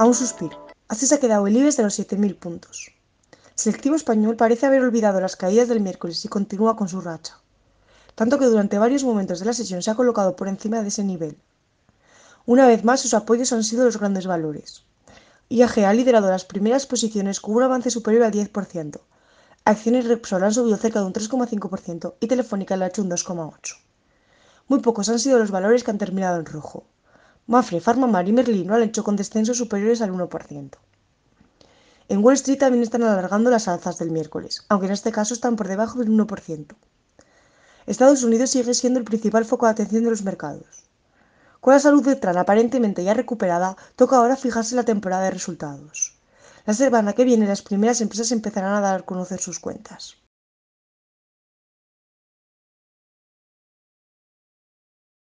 a un suspiro. Así se ha quedado el IBEX de los 7.000 puntos. selectivo español parece haber olvidado las caídas del miércoles y continúa con su racha, tanto que durante varios momentos de la sesión se ha colocado por encima de ese nivel. Una vez más, sus apoyos han sido los grandes valores. IAG ha liderado las primeras posiciones con un avance superior al 10%. Acciones Repsol han subido cerca de un 3,5% y Telefónica la ha hecho un 2,8%. Muy pocos han sido los valores que han terminado en rojo. Mafre, Mar y Merlino han hecho con descensos superiores al 1%. En Wall Street también están alargando las alzas del miércoles, aunque en este caso están por debajo del 1%. Estados Unidos sigue siendo el principal foco de atención de los mercados. Con la salud de Trump aparentemente ya recuperada, toca ahora fijarse la temporada de resultados. La semana que viene las primeras empresas empezarán a dar a conocer sus cuentas.